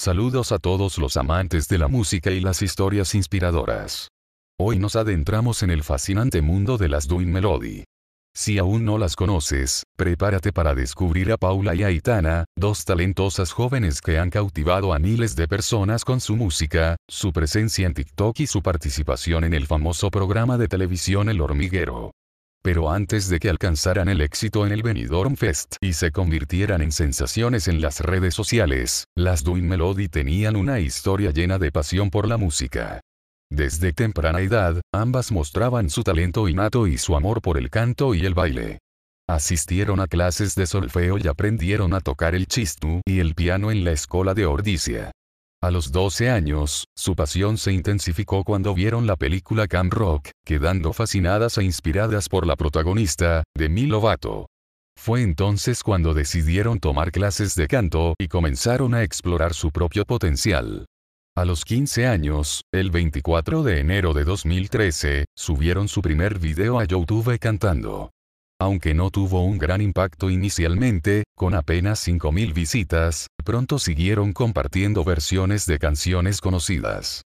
Saludos a todos los amantes de la música y las historias inspiradoras. Hoy nos adentramos en el fascinante mundo de las Dune Melody. Si aún no las conoces, prepárate para descubrir a Paula y Aitana, dos talentosas jóvenes que han cautivado a miles de personas con su música, su presencia en TikTok y su participación en el famoso programa de televisión El Hormiguero pero antes de que alcanzaran el éxito en el Benidorm Fest y se convirtieran en sensaciones en las redes sociales, las Duin Melody tenían una historia llena de pasión por la música. Desde temprana edad, ambas mostraban su talento innato y su amor por el canto y el baile. Asistieron a clases de solfeo y aprendieron a tocar el chistú y el piano en la escuela de Ordicia. A los 12 años, su pasión se intensificó cuando vieron la película Camp Rock, quedando fascinadas e inspiradas por la protagonista, Demi Lovato. Fue entonces cuando decidieron tomar clases de canto y comenzaron a explorar su propio potencial. A los 15 años, el 24 de enero de 2013, subieron su primer video a YouTube cantando. Aunque no tuvo un gran impacto inicialmente, con apenas 5.000 visitas, pronto siguieron compartiendo versiones de canciones conocidas.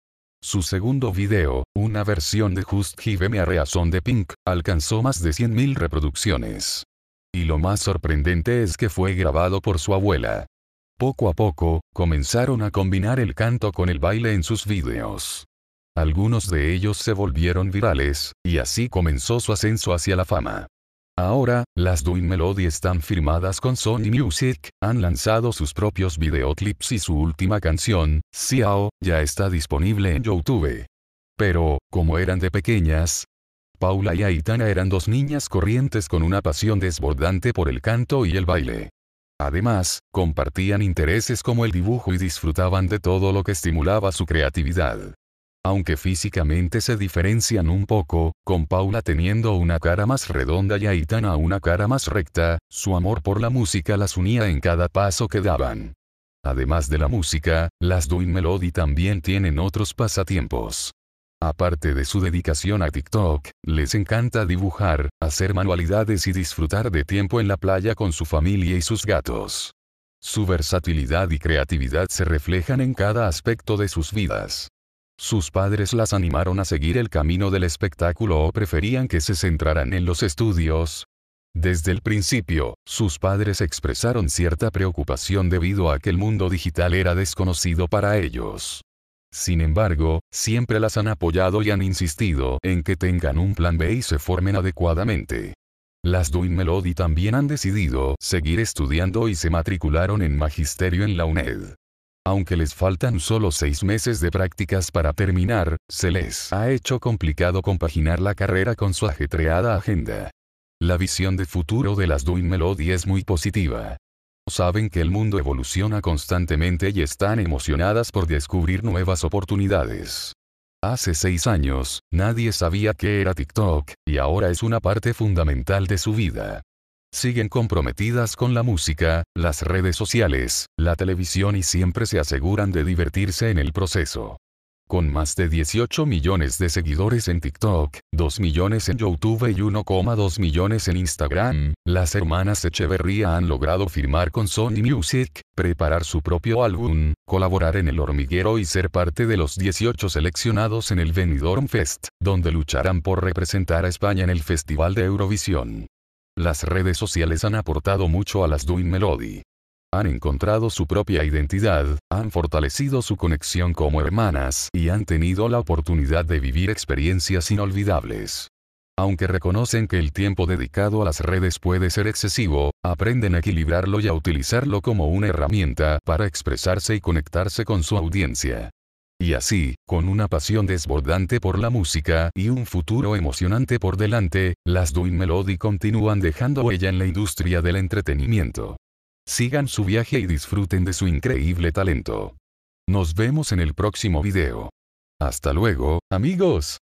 Su segundo video, una versión de Just Give Me a Reason de Pink, alcanzó más de 100.000 reproducciones. Y lo más sorprendente es que fue grabado por su abuela. Poco a poco, comenzaron a combinar el canto con el baile en sus videos. Algunos de ellos se volvieron virales, y así comenzó su ascenso hacia la fama. Ahora, las Doing Melody están firmadas con Sony Music, han lanzado sus propios videoclips y su última canción, Xiao, ya está disponible en YouTube. Pero, como eran de pequeñas, Paula y Aitana eran dos niñas corrientes con una pasión desbordante por el canto y el baile. Además, compartían intereses como el dibujo y disfrutaban de todo lo que estimulaba su creatividad. Aunque físicamente se diferencian un poco, con Paula teniendo una cara más redonda y Aitana una cara más recta, su amor por la música las unía en cada paso que daban. Además de la música, las Duin Melody también tienen otros pasatiempos. Aparte de su dedicación a TikTok, les encanta dibujar, hacer manualidades y disfrutar de tiempo en la playa con su familia y sus gatos. Su versatilidad y creatividad se reflejan en cada aspecto de sus vidas. Sus padres las animaron a seguir el camino del espectáculo o preferían que se centraran en los estudios. Desde el principio, sus padres expresaron cierta preocupación debido a que el mundo digital era desconocido para ellos. Sin embargo, siempre las han apoyado y han insistido en que tengan un plan B y se formen adecuadamente. Las Duin Melody también han decidido seguir estudiando y se matricularon en magisterio en la UNED aunque les faltan solo seis meses de prácticas para terminar, se les ha hecho complicado compaginar la carrera con su ajetreada agenda. La visión de futuro de las Doing Melody es muy positiva. Saben que el mundo evoluciona constantemente y están emocionadas por descubrir nuevas oportunidades. Hace seis años, nadie sabía qué era TikTok, y ahora es una parte fundamental de su vida siguen comprometidas con la música, las redes sociales, la televisión y siempre se aseguran de divertirse en el proceso. Con más de 18 millones de seguidores en TikTok, 2 millones en YouTube y 1,2 millones en Instagram, las hermanas Echeverría han logrado firmar con Sony Music, preparar su propio álbum, colaborar en El Hormiguero y ser parte de los 18 seleccionados en el Benidorm Fest, donde lucharán por representar a España en el Festival de Eurovisión. Las redes sociales han aportado mucho a las Doing Melody. Han encontrado su propia identidad, han fortalecido su conexión como hermanas y han tenido la oportunidad de vivir experiencias inolvidables. Aunque reconocen que el tiempo dedicado a las redes puede ser excesivo, aprenden a equilibrarlo y a utilizarlo como una herramienta para expresarse y conectarse con su audiencia. Y así, con una pasión desbordante por la música y un futuro emocionante por delante, las Doing Melody continúan dejando huella en la industria del entretenimiento. Sigan su viaje y disfruten de su increíble talento. Nos vemos en el próximo video. Hasta luego, amigos.